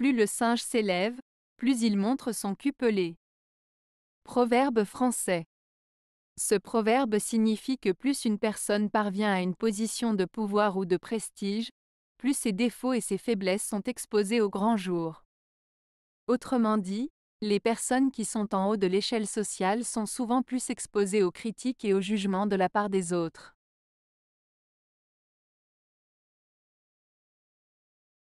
Plus le singe s'élève, plus il montre son cupelé. Proverbe français. Ce proverbe signifie que plus une personne parvient à une position de pouvoir ou de prestige, plus ses défauts et ses faiblesses sont exposés au grand jour. Autrement dit, les personnes qui sont en haut de l'échelle sociale sont souvent plus exposées aux critiques et aux jugements de la part des autres.